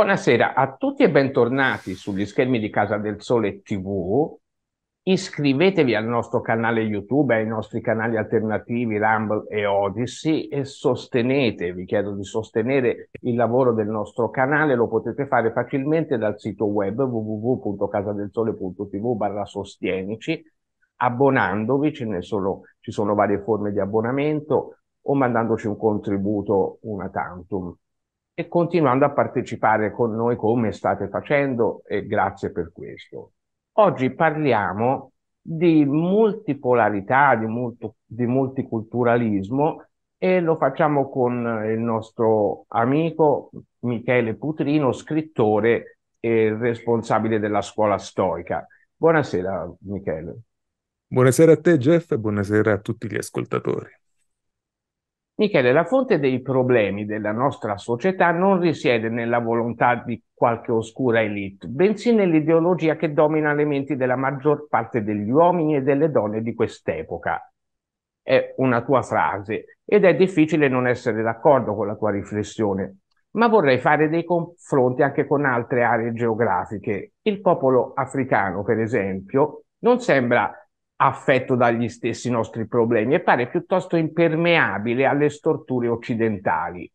Buonasera a tutti e bentornati sugli schermi di Casa del Sole TV. Iscrivetevi al nostro canale YouTube, ai nostri canali alternativi Rumble e Odyssey e sostenetevi, vi chiedo di sostenere il lavoro del nostro canale, lo potete fare facilmente dal sito web www.casadelsole.tv barra sostienici, abbonandovi, ce sono, ci sono varie forme di abbonamento o mandandoci un contributo una tantum e continuando a partecipare con noi come state facendo e grazie per questo. Oggi parliamo di multipolarità, di, molto, di multiculturalismo e lo facciamo con il nostro amico Michele Putrino, scrittore e responsabile della scuola stoica. Buonasera Michele. Buonasera a te Jeff e buonasera a tutti gli ascoltatori. Michele, la fonte dei problemi della nostra società non risiede nella volontà di qualche oscura elite, bensì nell'ideologia che domina le menti della maggior parte degli uomini e delle donne di quest'epoca. È una tua frase ed è difficile non essere d'accordo con la tua riflessione, ma vorrei fare dei confronti anche con altre aree geografiche. Il popolo africano, per esempio, non sembra affetto dagli stessi nostri problemi e pare piuttosto impermeabile alle storture occidentali.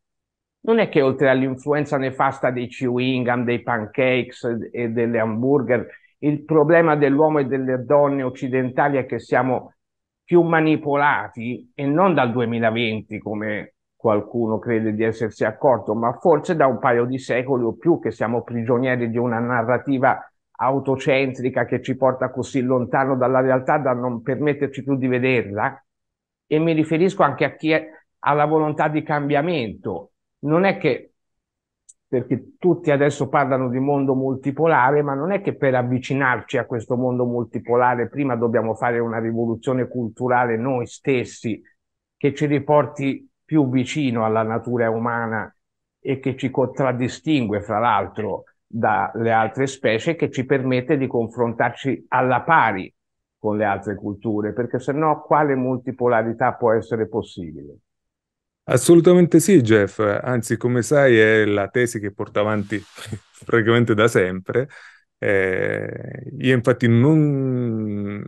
Non è che oltre all'influenza nefasta dei chewing dei pancakes e delle hamburger, il problema dell'uomo e delle donne occidentali è che siamo più manipolati e non dal 2020 come qualcuno crede di essersi accorto, ma forse da un paio di secoli o più che siamo prigionieri di una narrativa autocentrica che ci porta così lontano dalla realtà da non permetterci più di vederla e mi riferisco anche a chi è, ha la volontà di cambiamento. Non è che, perché tutti adesso parlano di mondo multipolare, ma non è che per avvicinarci a questo mondo multipolare prima dobbiamo fare una rivoluzione culturale noi stessi che ci riporti più vicino alla natura umana e che ci contraddistingue, fra l'altro dalle altre specie che ci permette di confrontarci alla pari con le altre culture, perché se no quale multipolarità può essere possibile? Assolutamente sì, Jeff. Anzi, come sai, è la tesi che porto avanti praticamente da sempre. Eh, io infatti non,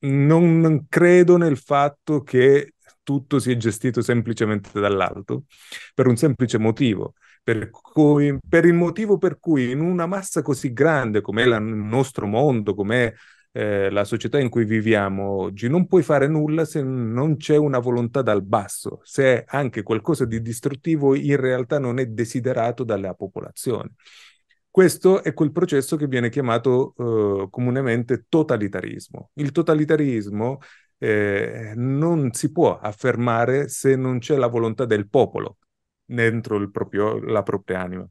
non credo nel fatto che tutto sia gestito semplicemente dall'alto, per un semplice motivo. Per, cui, per il motivo per cui in una massa così grande come il nostro mondo, come eh, la società in cui viviamo oggi, non puoi fare nulla se non c'è una volontà dal basso, se anche qualcosa di distruttivo in realtà non è desiderato dalla popolazione. Questo è quel processo che viene chiamato eh, comunemente totalitarismo. Il totalitarismo eh, non si può affermare se non c'è la volontà del popolo dentro proprio, la propria anima.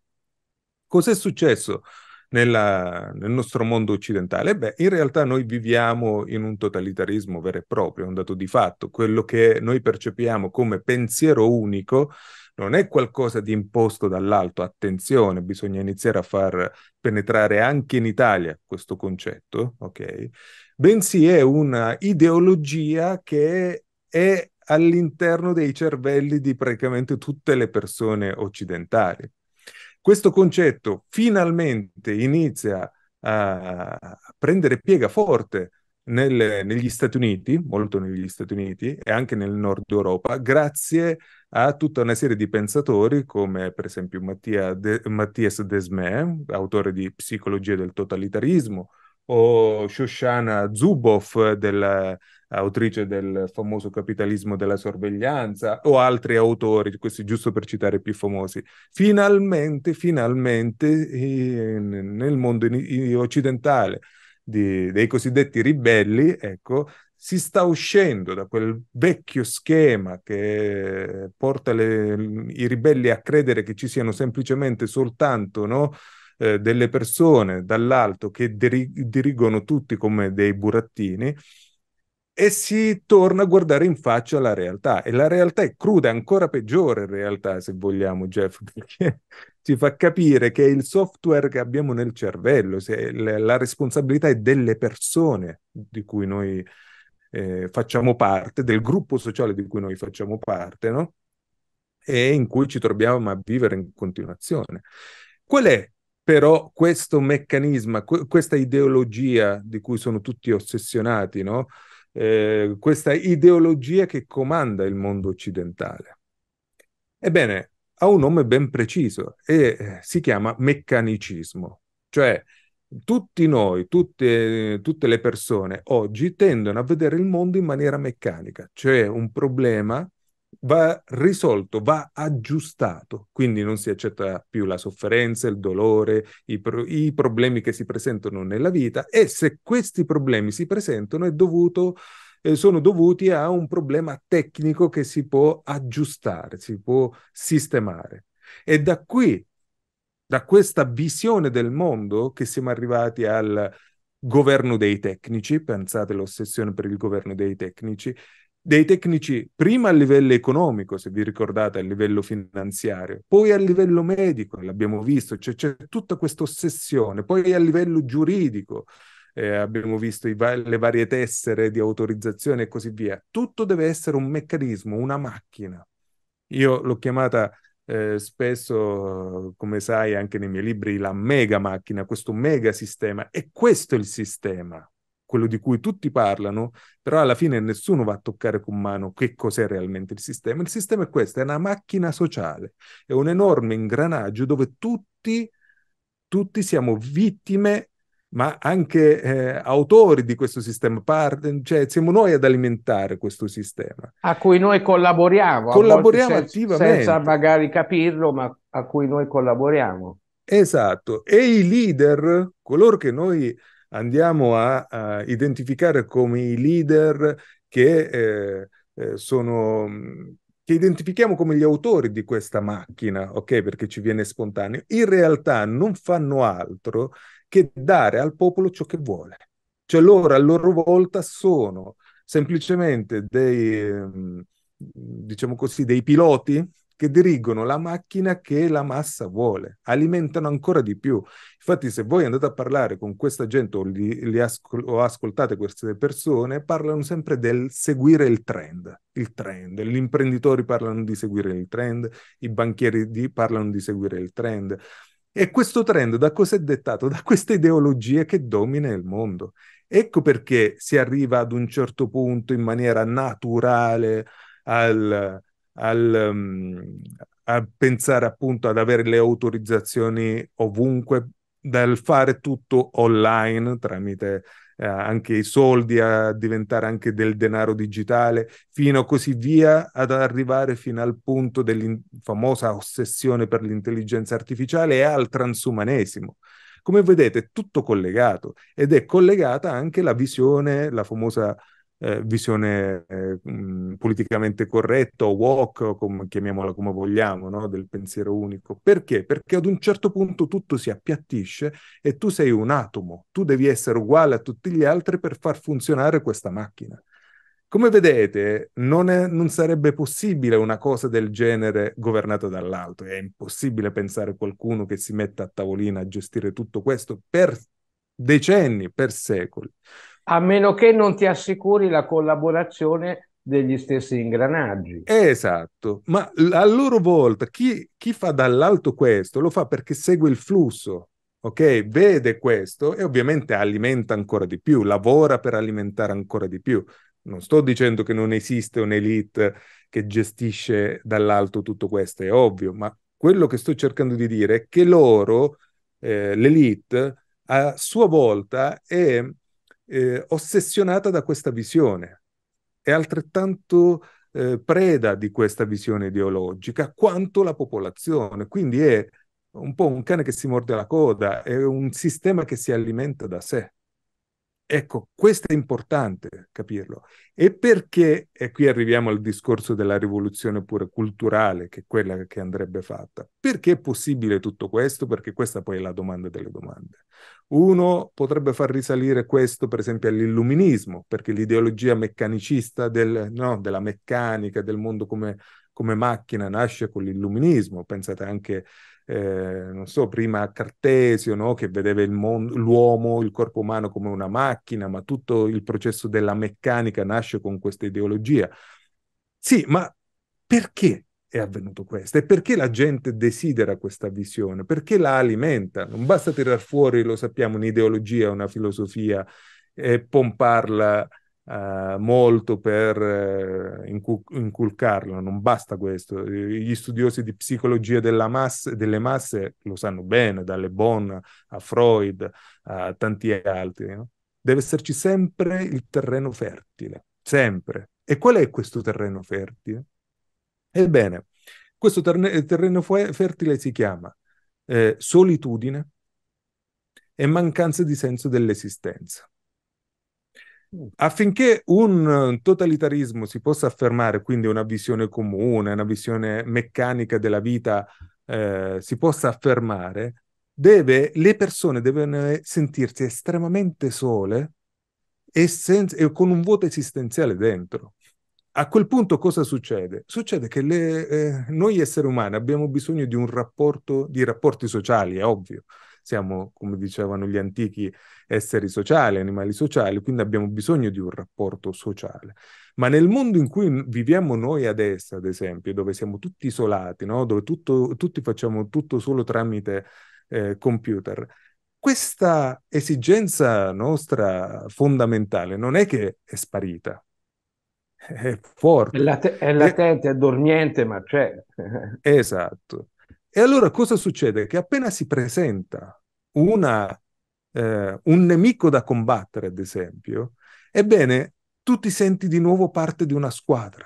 Cos'è successo nella, nel nostro mondo occidentale? Beh, in realtà noi viviamo in un totalitarismo vero e proprio, è un dato di fatto. Quello che noi percepiamo come pensiero unico non è qualcosa di imposto dall'alto. Attenzione, bisogna iniziare a far penetrare anche in Italia questo concetto, ok? Bensì è un'ideologia che è all'interno dei cervelli di praticamente tutte le persone occidentali. Questo concetto finalmente inizia a prendere piega forte nel, negli Stati Uniti, molto negli Stati Uniti e anche nel nord Europa, grazie a tutta una serie di pensatori come per esempio Mattia De, Mattias Desmet, autore di Psicologia del totalitarismo, o Shoshana Zuboff della, autrice del famoso capitalismo della sorveglianza, o altri autori, questi giusto per citare i più famosi. Finalmente, finalmente, eh, nel mondo in- occidentale di, dei cosiddetti ribelli, ecco, si sta uscendo da quel vecchio schema che porta le, i ribelli a credere che ci siano semplicemente soltanto no, eh, delle persone dall'alto che dirigono tutti come dei burattini e si torna a guardare in faccia la realtà e la realtà è cruda, ancora peggiore in realtà se vogliamo Jeff, perché ci fa capire che il software che abbiamo nel cervello, la responsabilità è delle persone di cui noi eh, facciamo parte, del gruppo sociale di cui noi facciamo parte, no? E in cui ci troviamo a vivere in continuazione. Qual è però questo meccanismo, questa ideologia di cui sono tutti ossessionati, no? Eh, questa ideologia che comanda il mondo occidentale. Ebbene, ha un nome ben preciso e eh, si chiama meccanicismo, cioè tutti noi, tutte, tutte le persone oggi tendono a vedere il mondo in maniera meccanica, c'è un problema va risolto, va aggiustato, quindi non si accetta più la sofferenza, il dolore, i, pro- i, problemi che si presentano nella vita e se questi problemi si presentano dovuto, eh, sono dovuti a un problema tecnico che si può aggiustare, si può sistemare. E da qui, da questa visione del mondo che siamo arrivati al governo dei tecnici, pensate l'ossessione per il governo dei tecnici, dei tecnici prima a livello economico, se vi ricordate, a livello finanziario, poi a livello medico, l'abbiamo visto, cioè, c'è tutta questa ossessione, poi a livello giuridico. Eh, abbiamo visto va- le varie tessere di autorizzazione e così via. Tutto deve essere un meccanismo, una macchina. Io l'ho chiamata eh, spesso, come sai, anche nei miei libri, la mega macchina, questo mega sistema. E questo è il sistema quello di cui tutti parlano, però alla fine nessuno va a toccare con mano che cos'è realmente il sistema. Il sistema è questo, è una macchina sociale, è un enorme ingranaggio dove tutti, tutti siamo vittime, ma anche eh, autori di questo sistema, part- cioè siamo noi ad alimentare questo sistema. A cui noi collaboriamo. Collaboriamo sen- attivamente. Senza magari capirlo, ma a cui noi collaboriamo. Esatto, e i leader, coloro che noi andiamo a, a identificare come i leader che eh, eh sono che identifichiamo come gli autori di questa macchina, ok? Perché ci viene spontaneo, in realtà non fanno altro che dare al popolo ciò che vuole. Cioè loro a loro volta sono semplicemente dei, diciamo così, dei piloti che dirigono la macchina che la massa vuole, alimentano ancora di più. Infatti se voi andate a parlare con questa gente o, li, li ascol- o ascoltate queste persone, parlano sempre del seguire il trend, il trend, gli imprenditori parlano di seguire il trend, i banchieri di, parlano di seguire il trend. E questo trend da cosa è dettato? Da questa ideologia che domina il mondo. Ecco perché si arriva ad un certo punto in maniera naturale al, al, um, a pensare appunto ad avere le autorizzazioni ovunque, dal fare tutto online tramite eh, anche i soldi a diventare anche del denaro digitale, fino a così via, ad arrivare fino al punto della famosa ossessione per l'intelligenza artificiale e al transumanesimo. Come vedete, è tutto collegato ed è collegata anche la visione, la famosa eh, visione eh, mh, politicamente corretta o woke, o com- chiamiamola come vogliamo, no? del pensiero unico. Perché? Perché ad un certo punto tutto si appiattisce e tu sei un atomo, tu devi essere uguale a tutti gli altri per far funzionare questa macchina. Come vedete, non, è, non sarebbe possibile una cosa del genere governata dall'alto. È impossibile pensare a qualcuno che si metta a tavolina a gestire tutto questo per decenni, per secoli a meno che non ti assicuri la collaborazione degli stessi ingranaggi. Esatto, ma a loro volta chi, chi fa dall'alto questo lo fa perché segue il flusso, ok? Vede questo e ovviamente alimenta ancora di più, lavora per alimentare ancora di più. Non sto dicendo che non esiste un'elite che gestisce dall'alto tutto questo, è ovvio, ma quello che sto cercando di dire è che loro, eh, l'elite, a sua volta è eh, ossessionata da questa visione, è altrettanto eh, preda di questa visione ideologica quanto la popolazione, quindi è un po' un cane che si morde la coda, è un sistema che si alimenta da sé. Ecco, questo è importante capirlo. E perché, e qui arriviamo al discorso della rivoluzione pure culturale, che è quella che andrebbe fatta. Perché è possibile tutto questo? Perché questa poi è la domanda delle domande. Uno potrebbe far risalire questo, per esempio, all'illuminismo, perché l'ideologia meccanicista del, no, della meccanica, del mondo come, come macchina, nasce con l'illuminismo. Pensate anche eh, non so, prima Cartesio, no? che vedeva il mon- l'uomo, il corpo umano come una macchina, ma tutto il processo della meccanica nasce con questa ideologia. Sì, ma perché è avvenuto questo e perché la gente desidera questa visione, perché la alimenta. Non basta tirar fuori, lo sappiamo, un'ideologia, una filosofia e pomparla eh, molto per eh, inculcarlo, non basta questo. Gli studiosi di psicologia masse, delle masse lo sanno bene, dalle Bonn a Freud a tanti altri. No? Deve esserci sempre il terreno fertile, sempre. E qual è questo terreno fertile? Ebbene, questo ter- terreno fu- fertile si chiama eh, solitudine e mancanza di senso dell'esistenza. Mm. Affinché un eh, totalitarismo si possa affermare, quindi una visione comune, una visione meccanica della vita eh, si possa affermare, deve, le persone devono sentirsi estremamente sole e, sen- e con un vuoto esistenziale dentro. A quel punto cosa succede? Succede che le, eh, noi esseri umani abbiamo bisogno di un rapporto, di rapporti sociali, è ovvio siamo, come dicevano gli antichi, esseri sociali, animali sociali, quindi abbiamo bisogno di un rapporto sociale. Ma nel mondo in cui viviamo noi adesso, ad esempio, dove siamo tutti isolati, no? dove tutto, tutti facciamo tutto solo tramite eh, computer, questa esigenza nostra fondamentale non è che è sparita, è forte. È, late- è latente, è, è dormiente, ma c'è. esatto. E allora cosa succede? Che appena si presenta una, eh, un nemico da combattere, ad esempio, ebbene, tu ti senti di nuovo parte di una squadra.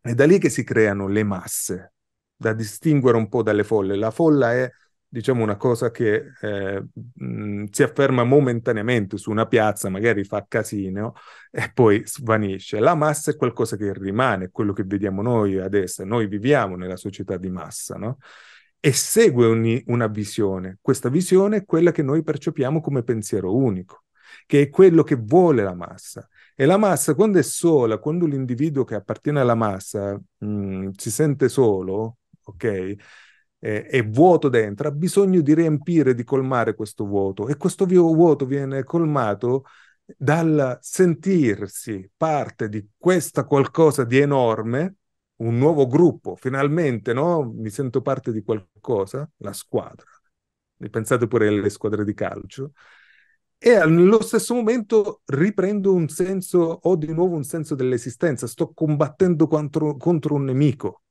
È da lì che si creano le masse, da distinguere un po' dalle folle. La folla è diciamo una cosa che eh, mh, si afferma momentaneamente su una piazza, magari fa casino e poi svanisce. La massa è qualcosa che rimane, quello che vediamo noi adesso, noi viviamo nella società di massa, no? E segue ogni, una visione. Questa visione è quella che noi percepiamo come pensiero unico, che è quello che vuole la massa. E la massa, quando è sola, quando l'individuo che appartiene alla massa mh, si sente solo, ok? eh, è vuoto dentro, ha bisogno di riempire, di colmare questo vuoto e questo vuoto viene colmato dal sentirsi parte di questa qualcosa di enorme, un nuovo gruppo, finalmente no? mi sento parte di qualcosa, la squadra. Pensate pure alle squadre di calcio. E allo stesso momento riprendo un senso, ho di nuovo un senso dell'esistenza, sto combattendo contro, contro un nemico,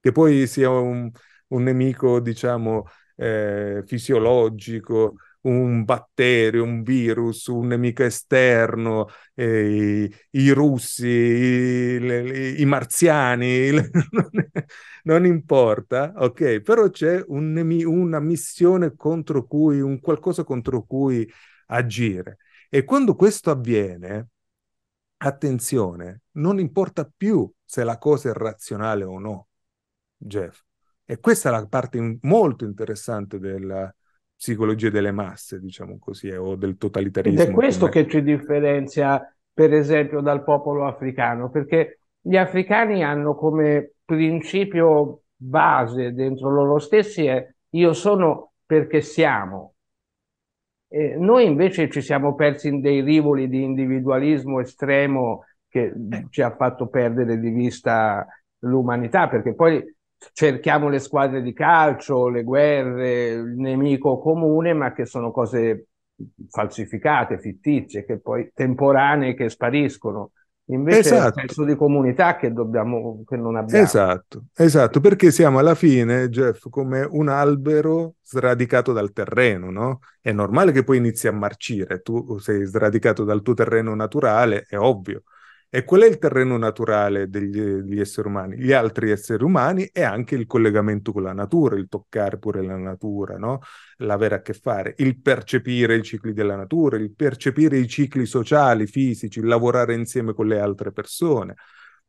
che poi sia un, un nemico, diciamo, eh, fisiologico, un batterio, un virus, un nemico esterno, eh, i, i, russi, i, le, i marziani, le, non, non, importa, ok? Però c'è un nemi- una missione contro cui, un qualcosa contro cui agire. E quando questo avviene, attenzione, non importa più se la cosa è razionale o no, Jeff. E questa è la parte molto interessante della psicologia delle masse, diciamo così, o del totalitarismo. Ed è questo che ci differenzia, per esempio, dal popolo africano, perché gli africani hanno come principio base dentro loro stessi è io sono perché siamo. E noi invece ci siamo persi in dei rivoli di individualismo estremo che eh. ci ha fatto perdere di vista l'umanità, perché poi cerchiamo le squadre di calcio, le guerre, il nemico comune, ma che sono cose falsificate, fittizie, che poi temporanee che spariscono. Invece esatto. è un senso esatto. di comunità che, dobbiamo, che non abbiamo. Esatto, esatto, perché siamo alla fine, Jeff, come un albero sradicato dal terreno, no? È normale che poi inizi a marcire, tu sei sradicato dal tuo terreno naturale, è ovvio e qual è il terreno naturale degli, degli, esseri umani? Gli altri esseri umani e anche il collegamento con la natura, il toccare pure la natura, no? l'avere a che fare, il percepire i cicli della natura, il percepire i cicli sociali, fisici, il lavorare insieme con le altre persone.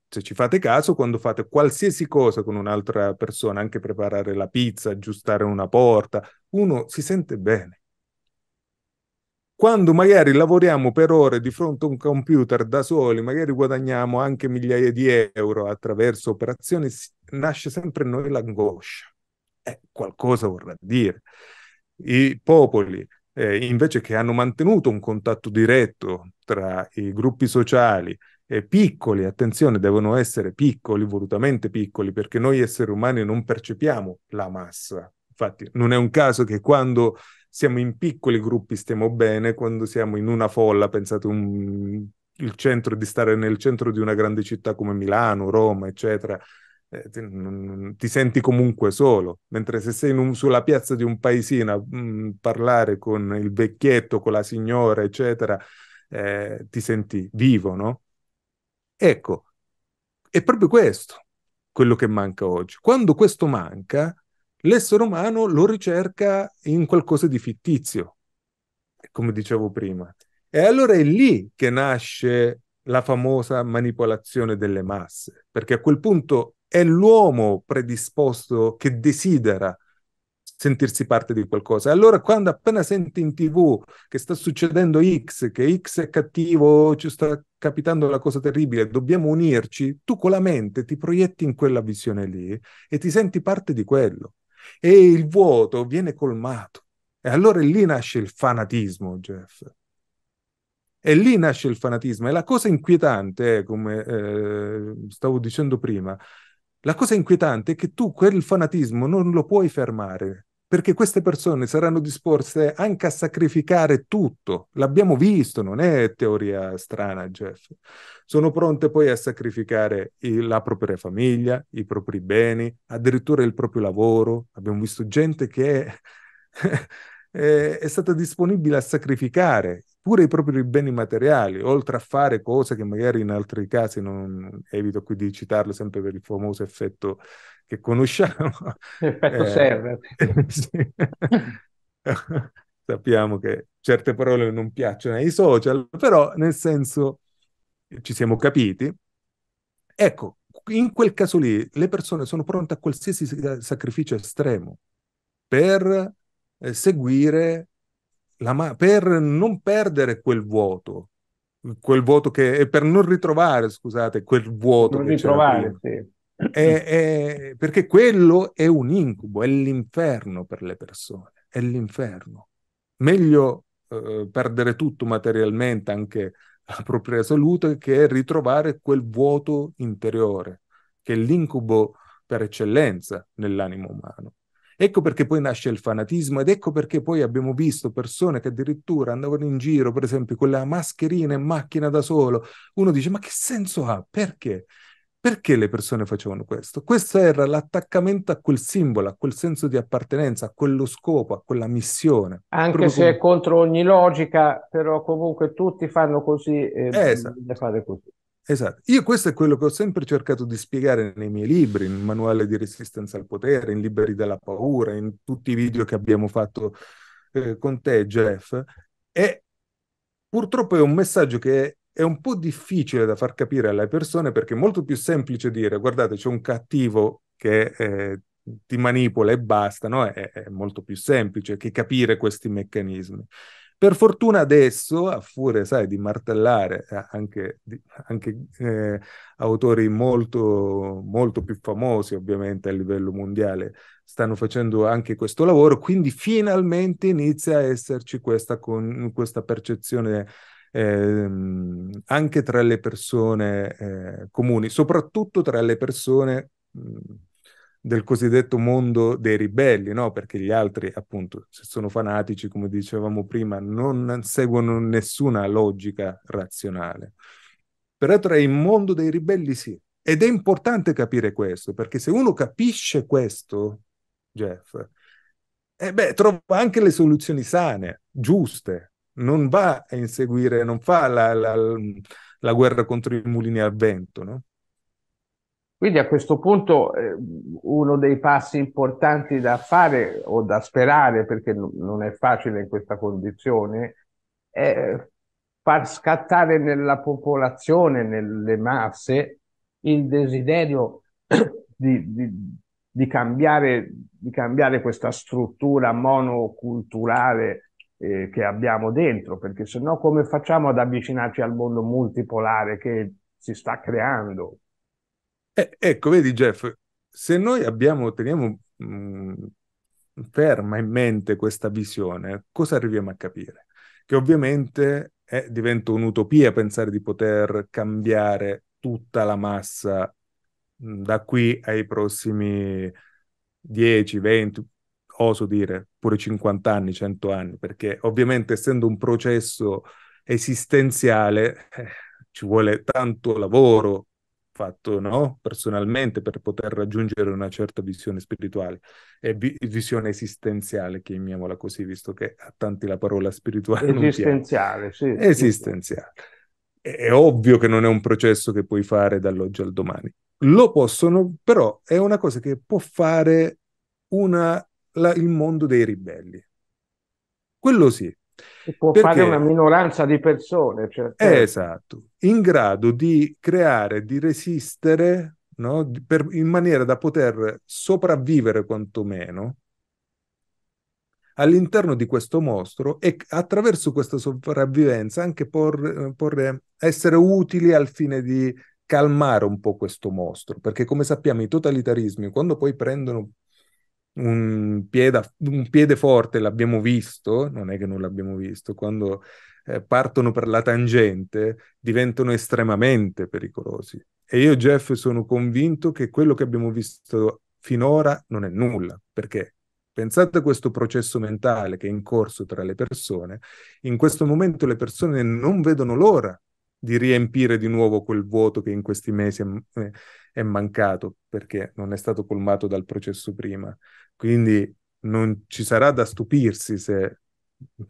Se ci fate caso, quando fate qualsiasi cosa con un'altra persona, anche preparare la pizza, aggiustare una porta, uno si sente bene quando magari lavoriamo per ore di fronte a un computer da soli, magari guadagniamo anche migliaia di euro attraverso operazioni, nasce sempre in noi l'angoscia. Eh, qualcosa vorrà dire. I popoli, eh, invece che hanno mantenuto un contatto diretto tra i gruppi sociali, eh, piccoli, attenzione, devono essere piccoli, volutamente piccoli, perché noi esseri umani non percepiamo la massa. Infatti, non è un caso che quando siamo in piccoli gruppi, stiamo bene, quando siamo in una folla, pensate un, il centro, di stare nel centro di una grande città come Milano, Roma, eccetera, eh, ti, non, ti, senti comunque solo, mentre se sei un, sulla piazza di un paesino a mm, parlare con il vecchietto, con la signora, eccetera, eh, ti senti vivo, no? Ecco, è proprio questo quello che manca oggi. Quando questo manca, l'essere umano lo ricerca in qualcosa di fittizio, come dicevo prima. E allora è lì che nasce la famosa manipolazione delle masse, perché a quel punto è l'uomo predisposto che desidera sentirsi parte di qualcosa. Allora, quando appena senti in tv che sta succedendo X, che X è cattivo, ci sta capitando la cosa terribile, dobbiamo unirci, tu con la mente ti proietti in quella visione lì e ti senti parte di quello e il vuoto viene colmato. E allora lì nasce il fanatismo, Jeff. E lì nasce il fanatismo. E la cosa inquietante, è, eh, come eh, stavo dicendo prima, la cosa inquietante è che tu quel fanatismo non lo puoi fermare perché queste persone saranno disposte anche a sacrificare tutto. L'abbiamo visto, non è teoria strana, Jeff. Sono pronte poi a sacrificare il, la propria famiglia, i propri beni, addirittura il proprio lavoro. Abbiamo visto gente che è, è, è stata disponibile a sacrificare pure i propri beni materiali, oltre a fare cose che magari in altri casi non evito qui di citarlo sempre per il famoso effetto che conosciamo. L'effetto eh, server. Sappiamo che certe parole non piacciono ai social, però nel senso ci siamo capiti. Ecco, in quel caso lì le persone sono pronte a qualsiasi sacrificio estremo per eh, seguire ma- per non perdere quel vuoto, quel vuoto che, e per non ritrovare, scusate, quel vuoto. Non ritrovare, sì. È, è, perché quello è un incubo, è l'inferno per le persone, è l'inferno. Meglio eh, perdere tutto materialmente, anche la propria salute, che ritrovare quel vuoto interiore, che è l'incubo per eccellenza nell'animo umano. Ecco perché poi nasce il fanatismo ed ecco perché poi abbiamo visto persone che addirittura andavano in giro, per esempio, con la mascherina in macchina da solo. Uno dice, ma che senso ha? Perché? Perché le persone facevano questo? Questo era l'attaccamento a quel simbolo, a quel senso di appartenenza, a quello scopo, a quella missione. Anche se come... è contro ogni logica, però comunque tutti fanno così e eh, esatto. fare così. Esatto, io questo è quello che ho sempre cercato di spiegare nei miei libri, in manuale di resistenza al potere, in Liberi dalla paura, in tutti i video che abbiamo fatto eh, con te, Jeff. E purtroppo è un messaggio che è un po' difficile da far capire alle persone perché è molto più semplice dire guardate c'è un cattivo che eh, ti manipola e basta, no? è, è molto più semplice che capire questi meccanismi. Per fortuna adesso, a furia, sai, di martellare eh, anche, anche eh, autori molto, molto più famosi, ovviamente, a livello mondiale, stanno facendo anche questo lavoro, quindi finalmente inizia a esserci questa, con, questa percezione eh, anche tra le persone eh, comuni, soprattutto tra le persone mh, del cosiddetto mondo dei ribelli, no? perché gli altri, appunto, se sono fanatici, come dicevamo prima, non seguono nessuna logica razionale. Peraltro è il mondo dei ribelli sì, ed è importante capire questo, perché se uno capisce questo, Jeff, eh beh, trova anche le soluzioni sane, giuste, non va a inseguire, non fa la, la, la guerra contro i mulini a vento, no? Quindi a questo punto eh, uno dei passi importanti da fare o da sperare, perché n- non è facile in questa condizione, è far scattare nella popolazione, nelle masse, il desiderio di, di, di, cambiare, di cambiare, questa struttura monoculturale eh, che abbiamo dentro, perché se no come facciamo ad avvicinarci al mondo multipolare che si sta creando? Eh, ecco, vedi Jeff, se noi abbiamo, teniamo mh, mm, ferma in mente questa visione, cosa arriviamo a capire? Che ovviamente eh, diventa un'utopia pensare di poter cambiare tutta la massa mh, mm, da qui ai prossimi 10, 20, oso dire pure 50 anni, 100 anni, perché ovviamente essendo un processo esistenziale eh, ci vuole tanto lavoro, fatto no? personalmente per poter raggiungere una certa visione spirituale e vi- visione esistenziale, chiamiamola così, visto che a tanti la parola spirituale esistenziale, sì, esistenziale. È, è ovvio che non è un processo che puoi fare dall'oggi al domani. Lo possono, però è una cosa che può fare una, la, il mondo dei ribelli. Quello sì, può Perché, fare una minoranza di persone. Cioè, certo. Esatto, in grado di creare, di resistere no? per, in maniera da poter sopravvivere quantomeno all'interno di questo mostro e attraverso questa sopravvivenza anche por, porre, essere utili al fine di calmare un po' questo mostro, perché come sappiamo i totalitarismi quando poi prendono un, pieda, un piede forte l'abbiamo visto, non è che non l'abbiamo visto, quando eh, partono per la tangente diventano estremamente pericolosi. E io, Jeff, sono convinto che quello che abbiamo visto finora non è nulla, perché Pensate a questo processo mentale che è in corso tra le persone. In questo momento le persone non vedono l'ora di riempire di nuovo quel vuoto che in questi mesi è, eh, è mancato perché non è stato colmato dal processo prima. Quindi non ci sarà da stupirsi se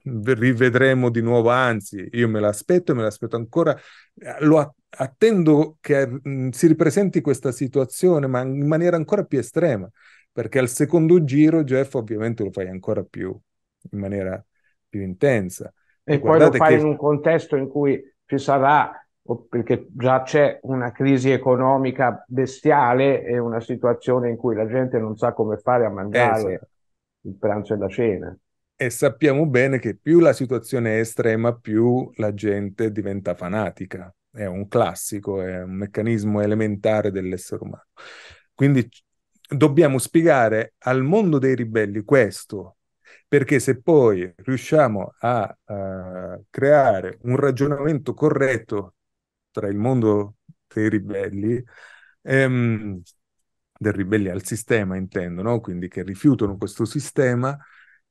rivedremo di nuovo, anzi, io me l'aspetto e me l'aspetto ancora, eh, lo attendo che mm, si ripresenti questa situazione, ma in maniera ancora più estrema, perché al secondo giro Jeff ovviamente lo fai ancora più in maniera più intensa. E, e poi lo fai che... in un contesto in cui ci sarà, perché già c'è una crisi economica bestiale e una situazione in cui la gente non sa come fare a mangiare esatto. il pranzo e la cena. E sappiamo bene che più la situazione è estrema, più la gente diventa fanatica. È un classico, è un meccanismo elementare dell'essere umano. Quindi dobbiamo spiegare al mondo dei ribelli questo, perché se poi riusciamo a, a eh, creare un ragionamento corretto tra il mondo dei ribelli, ehm, del ribelli al sistema intendo, no? quindi che rifiutano questo sistema,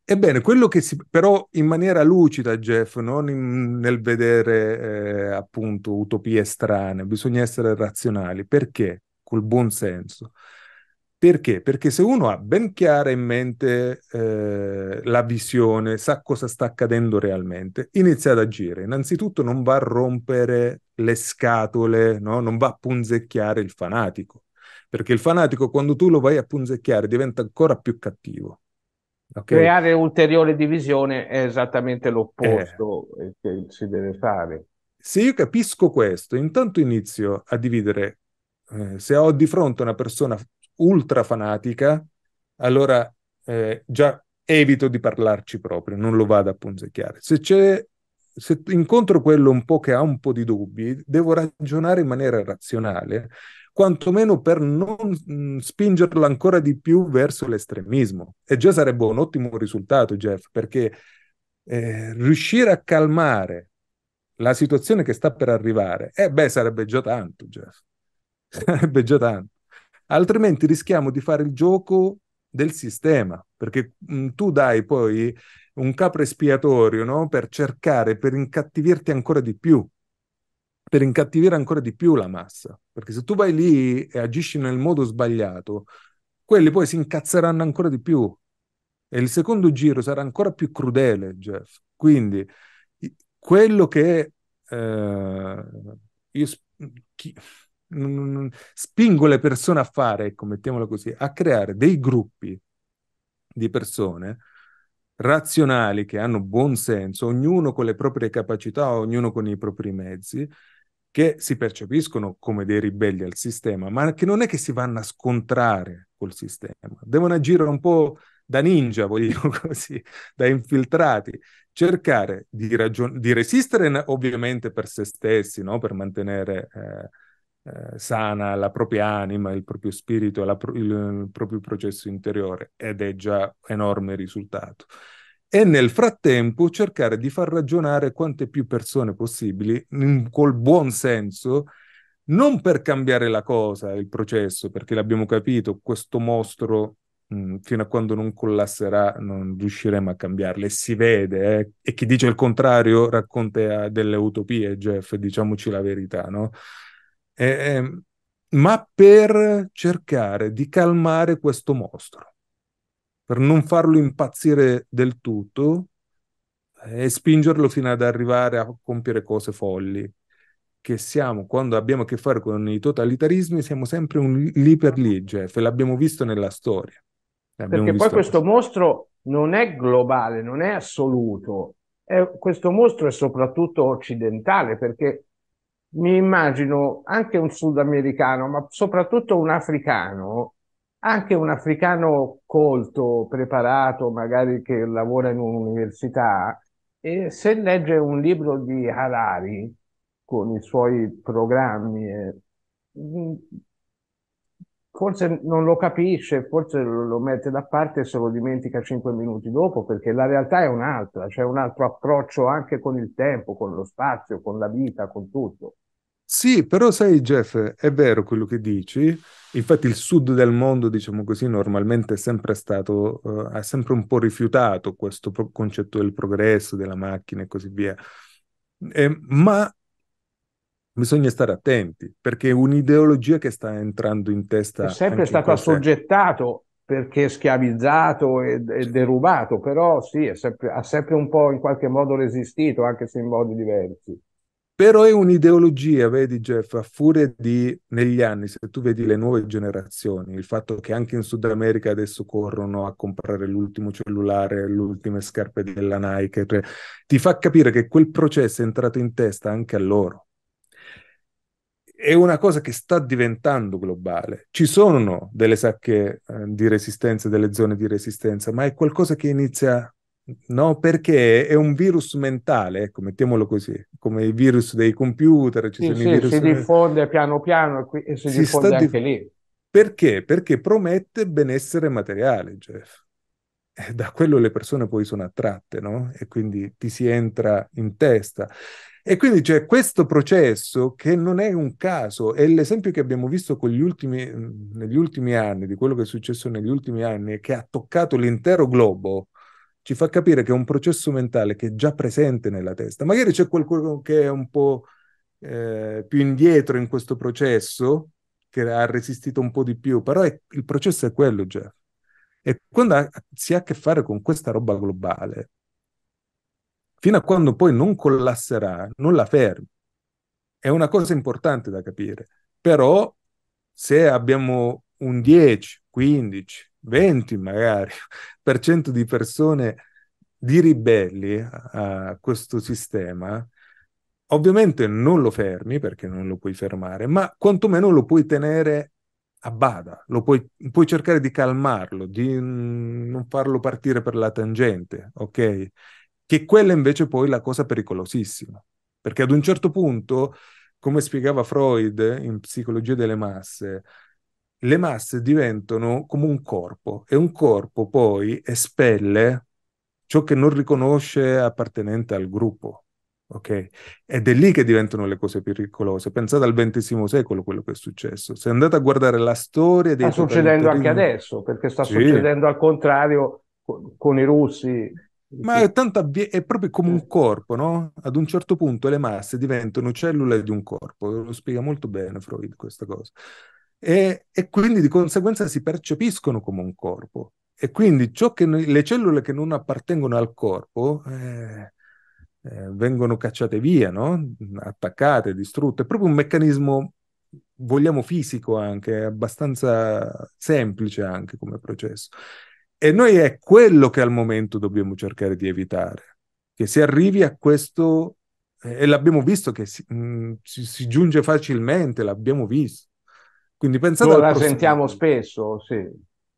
Ebbene, quello che si, però in maniera lucida, Jeff, non in, nel vedere eh, appunto utopie strane, bisogna essere razionali. Perché? Col buon senso. Perché? Perché se uno ha ben chiara in mente eh, la visione, sa cosa sta accadendo realmente, inizia ad agire. Innanzitutto non va a rompere le scatole, no? non va a punzecchiare il fanatico, perché il fanatico quando tu lo vai a punzecchiare diventa ancora più cattivo. Okay? Creare ulteriore divisione è esattamente l'opposto eh. che si deve fare. Se io capisco questo, intanto inizio a dividere eh, se ho di fronte una persona ultra fanatica, allora eh, già evito di parlarci proprio, non lo vado a punzecchiare. Se c'è se incontro quello un po' che ha un po' di dubbi, devo ragionare in maniera razionale, quantomeno per non mh, mm, spingerla ancora di più verso l'estremismo. E già sarebbe un ottimo risultato, Jeff, perché eh, riuscire a calmare la situazione che sta per arrivare, eh beh, sarebbe già tanto, Jeff. Sarebbe già tanto altrimenti rischiamo di fare il gioco del sistema, perché mh, mm, tu dai poi un capo espiatorio no? per cercare, per incattivirti ancora di più, per incattivire ancora di più la massa, perché se tu vai lì e agisci nel modo sbagliato, quelli poi si incazzeranno ancora di più e il secondo giro sarà ancora più crudele, Jeff. Quindi quello che eh, io, chi, spingo le persone a fare, ecco, mettiamolo così, a creare dei gruppi di persone razionali che hanno buon senso, ognuno con le proprie capacità, ognuno con i propri mezzi, che si percepiscono come dei ribelli al sistema, ma che non è che si vanno a scontrare col sistema, devono agire un po' da ninja, vogliamo così, da infiltrati, cercare di, ragion- di resistere ovviamente per se stessi, no? per mantenere... Eh, eh, sana la propria anima, il proprio spirito, pro- il, il proprio processo interiore ed è già un enorme risultato. E nel frattempo cercare di far ragionare quante più persone possibili in, col buon senso non per cambiare la cosa, il processo, perché l'abbiamo capito, questo mostro mh, mm, fino a quando non collasserà non riusciremo a cambiarlo e si vede, eh? e chi dice il contrario racconta eh, delle utopie, Jeff, diciamoci la verità, no? eh, ehm, ma per cercare di calmare questo mostro, per non farlo impazzire del tutto eh, e spingerlo fino ad arrivare a compiere cose folli. Che siamo, quando abbiamo a che fare con i totalitarismi, siamo sempre un, lì per lì, Jeff, e l'abbiamo visto nella storia. L'abbiamo Perché poi questo storia. mostro non è globale, non è assoluto, questo mostro è soprattutto occidentale perché mi immagino anche un sudamericano, ma soprattutto un africano, anche un africano colto, preparato, magari che lavora in un'università, e se legge un libro di Harari con i suoi programmi, mm, forse non lo capisce, forse lo mette da parte e se lo dimentica cinque minuti dopo, perché la realtà è un'altra, c'è un altro approccio anche con il tempo, con lo spazio, con la vita, con tutto. Sì, però sai, Jeff, è vero quello che dici. Infatti il sud del mondo, diciamo così, normalmente è sempre stato, eh, ha sempre un po' rifiutato questo pro- concetto del progresso, della macchina e così via. Eh, ma bisogna stare attenti, perché è un'ideologia che sta entrando in testa. È sempre stato assoggettato perché schiavizzato e, e derubato, però sì, sempre, ha sempre un po' in qualche modo resistito, anche se in modi diversi. Però è un'ideologia, vedi Jeff, a furia di, negli anni, se tu vedi le nuove generazioni, il fatto che anche in Sud America adesso corrono a comprare l'ultimo cellulare, le ultime scarpe della Nike, cioè, ti fa capire che quel processo è entrato in testa anche a loro. È una cosa che sta diventando globale. Ci sono delle sacche eh, di resistenza, delle zone di resistenza, ma è qualcosa che inizia No, perché è un virus mentale, ecco, mettiamolo così, come i virus dei computer. Ci sì, sono sì, i virus... Si diffonde piano piano e si, si diffonde anche diff... lì. Perché? Perché promette benessere materiale, Jeff. E da quello le persone poi sono attratte, no? E quindi ti si entra in testa. E quindi c'è questo processo che non è un caso, è l'esempio che abbiamo visto ultimi, negli ultimi anni, di quello che è successo negli ultimi anni, che ha toccato l'intero globo ci fa capire che è un processo mentale che è già presente nella testa. Magari c'è qualcuno che è un po' eh, più indietro in questo processo, che ha resistito un po' di più, però è, il processo è quello già. E quando ha, si ha a che fare con questa roba globale, fino a quando poi non collasserà, non la fermi. È una cosa importante da capire, però se abbiamo un 10, 15, 20 magari per cento di persone di ribelli a questo sistema, ovviamente non lo fermi perché non lo puoi fermare, ma quantomeno lo puoi tenere a bada, lo puoi, puoi cercare di calmarlo, di non farlo partire per la tangente, ok? Che quella invece poi è la cosa pericolosissima, perché ad un certo punto, come spiegava Freud in Psicologia delle masse, le masse diventano come un corpo e un corpo poi espelle ciò che non riconosce appartenente al gruppo. Ok? Ed è lì che diventano le cose pericolose. Pensate al XX secolo quello che è successo. Se andate a guardare la storia... Sta succedendo anche adesso, perché sta sì. succedendo al contrario con i russi. Ma è, tanto, è proprio come un corpo, no? Ad un certo punto le masse diventano cellule di un corpo. Lo spiega molto bene Freud questa cosa e, e quindi di conseguenza si percepiscono come un corpo. E quindi noi, le cellule che non appartengono al corpo eh, eh, vengono cacciate via, no? attaccate, distrutte. È proprio un meccanismo, vogliamo, fisico anche, abbastanza semplice anche come processo. E noi è quello che al momento dobbiamo cercare di evitare, che si arrivi a questo, eh, e l'abbiamo visto che si, mh, mm, si, si giunge facilmente, l'abbiamo visto quindi pensate... Noi la prossimo. sentiamo spesso, sì.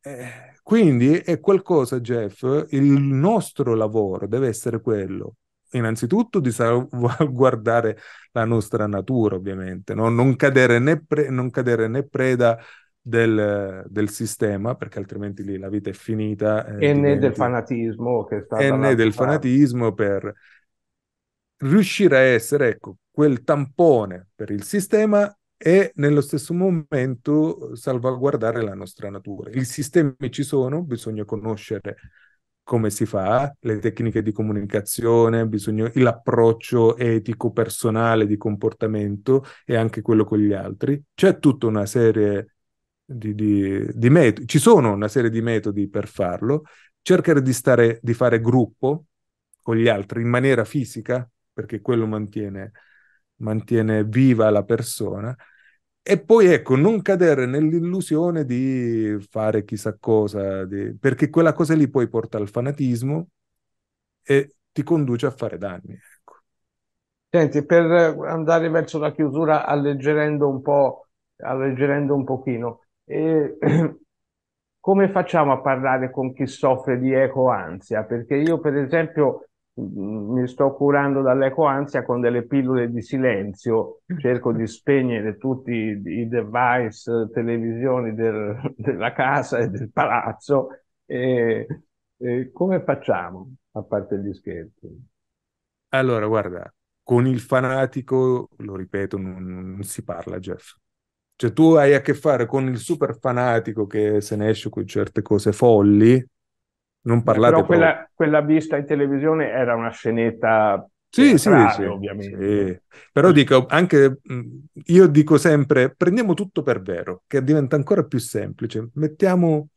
Eh, quindi è qualcosa, Jeff, il nostro lavoro deve essere quello, innanzitutto di salvaguardare la nostra natura, ovviamente, no? non, cadere né, pre- non cadere né preda del, del, sistema, perché altrimenti lì la vita è finita. Eh, e diventi... né del fanatismo che sta... E né del fanatismo per riuscire a essere, ecco, quel tampone per il sistema e nello stesso momento eh, salvaguardare la nostra natura. I sistemi ci sono, bisogna conoscere come si fa, le tecniche di comunicazione, bisogna, l'approccio etico personale di comportamento e anche quello con gli altri. C'è tutta una serie di, di, di metodi, ci sono una serie di metodi per farlo, cercare di, stare, di fare gruppo con gli altri in maniera fisica, perché quello mantiene mantiene viva la persona. E poi ecco, non cadere nell'illusione di fare chissà cosa, di... perché quella cosa lì poi porta al fanatismo e ti conduce a fare danni. Ecco. Senti, per andare verso la chiusura, alleggerendo un po', alleggerendo un pochino, eh, come facciamo a parlare con chi soffre di ecoansia? Perché io, per esempio, Mm, mi sto curando dall'ecoansia con delle pillole di silenzio, mm. cerco di spegnere tutti i device, televisioni del, della casa e del palazzo. E, e come facciamo, a parte gli scherzi? Allora, guarda, con il fanatico, lo ripeto, non, non si parla, Jeff. Cioè, tu hai a che fare con il super fanatico che se ne esce con certe cose folli, non parlate Però quella, proprio. quella vista in televisione era una scenetta sì, sì, sì, ovviamente. Sì. Però dico anche io dico sempre: prendiamo tutto per vero, che diventa ancora più semplice. Mettiamo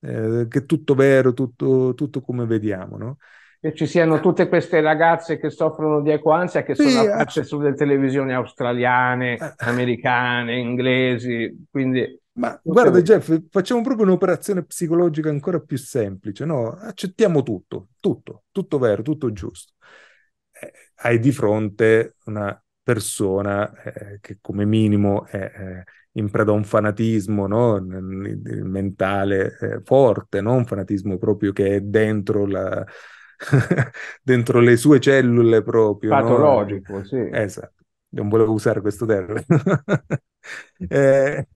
eh, che è tutto vero, tutto, tutto come vediamo, no? che ci siano tutte queste ragazze che soffrono di ecoansia che sì, sono apparse eh, sulle televisioni australiane, eh. americane, inglesi, quindi... Ma guarda Jeff, facciamo proprio un'operazione psicologica ancora più semplice, no? Accettiamo tutto, tutto, tutto vero, tutto giusto. Eh, hai di fronte una persona eh, che come minimo è eh, in preda a un fanatismo no? mentale eh, forte, non un fanatismo proprio che è dentro la, dentro le sue cellule proprio. Patologico, no? sì. Esatto, non volevo usare questo termine. eh,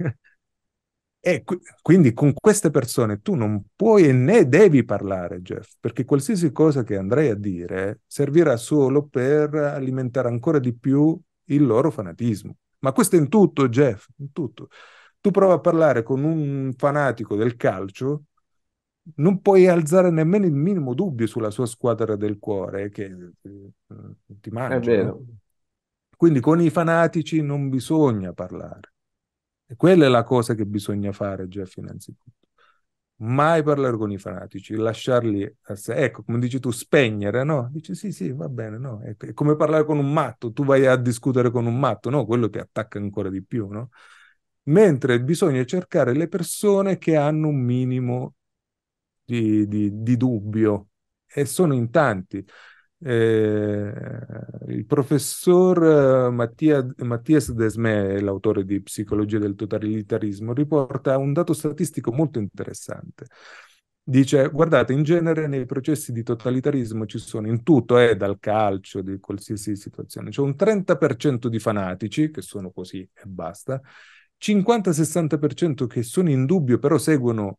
e quindi con queste persone tu non puoi né devi parlare, Jeff, perché qualsiasi cosa che andrai a dire servirà solo per alimentare ancora di più il loro fanatismo. Ma questo è in tutto, Jeff, in tutto. Tu prova a parlare con un fanatico del calcio non puoi alzare nemmeno il minimo dubbio sulla sua squadra del cuore che eh, eh, ti mangia. No? Quindi con i fanatici non bisogna parlare. E quella è la cosa che bisogna fare, già innanzitutto. Mai parlare con i fanatici, lasciarli a sé. Ecco, come dici tu, spegnere, no? Dici sì, sì, va bene, no? È come parlare con un matto, tu vai a discutere con un matto, no? Quello ti attacca ancora di più, no? Mentre bisogna cercare le persone che hanno un minimo di, di, di dubbio e sono in tanti. Eh, il professor eh, Mattia, Mattias Desme, l'autore di Psicologia del totalitarismo, riporta un dato statistico molto interessante. Dice, guardate, in genere nei processi di totalitarismo ci sono in tutto, eh, dal calcio, di qualsiasi situazione, c'è un 30% di fanatici, che sono così e basta, 50-60% che sono in dubbio, però seguono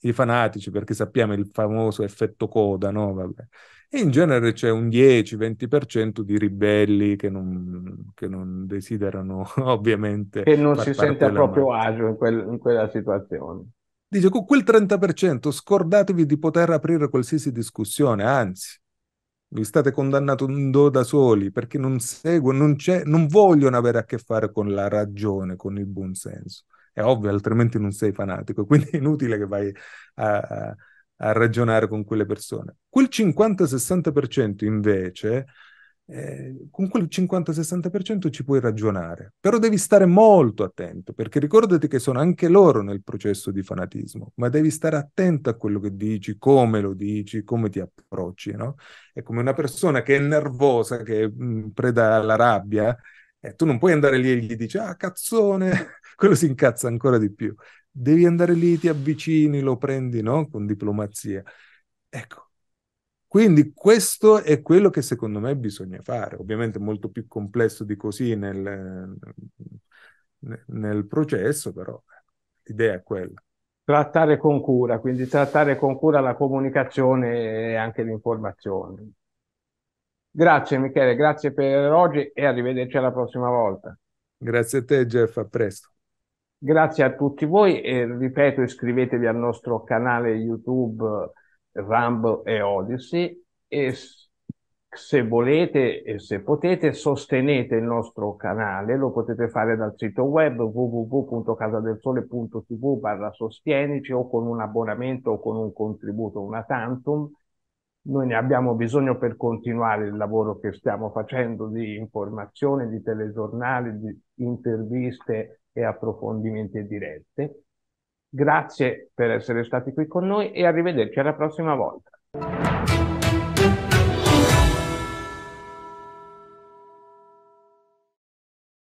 i fanatici, perché sappiamo il famoso effetto coda, no? Vabbè. E in genere c'è un 10-20% di ribelli che non, che non, desiderano ovviamente... Che non si sente a proprio marcia. agio in, quel, in quella situazione. Dice, con quel 30% scordatevi di poter aprire qualsiasi discussione, anzi, vi state condannando da soli perché non seguono, non, non vogliono avere a che fare con la ragione, con il buonsenso. È ovvio, altrimenti non sei fanatico, quindi è inutile che vai a, a ragionare con quelle persone. Quel 50-60% invece, eh, con quel 50-60% ci puoi ragionare, però devi stare molto attento, perché ricordati che sono anche loro nel processo di fanatismo, ma devi stare attento a quello che dici, come lo dici, come ti approcci, no? È come una persona che è nervosa, che è preda alla rabbia, eh, tu non puoi andare lì e gli dici, ah, cazzone, quello si incazza ancora di più. Devi andare lì, ti avvicini, lo prendi, no? Con diplomazia. Ecco. Quindi questo è quello che secondo me bisogna fare. Ovviamente è molto più complesso di così nel, nel processo, però l'idea è quella. Trattare con cura, quindi trattare con cura la comunicazione e anche l'informazione. Grazie Michele, grazie per oggi e arrivederci alla prossima volta. Grazie a te Jeff, a presto. Grazie a tutti voi e ripeto iscrivetevi al nostro canale YouTube Rumble e Odyssey e se volete e se potete sostenete il nostro canale, lo potete fare dal sito web www.casadelsole.tv barra sostienici o con un abbonamento o con un contributo una tantum noi ne abbiamo bisogno per continuare il lavoro che stiamo facendo di informazione, di telegiornali, di interviste e approfondimenti e dirette. Grazie per essere stati qui con noi e arrivederci alla prossima volta.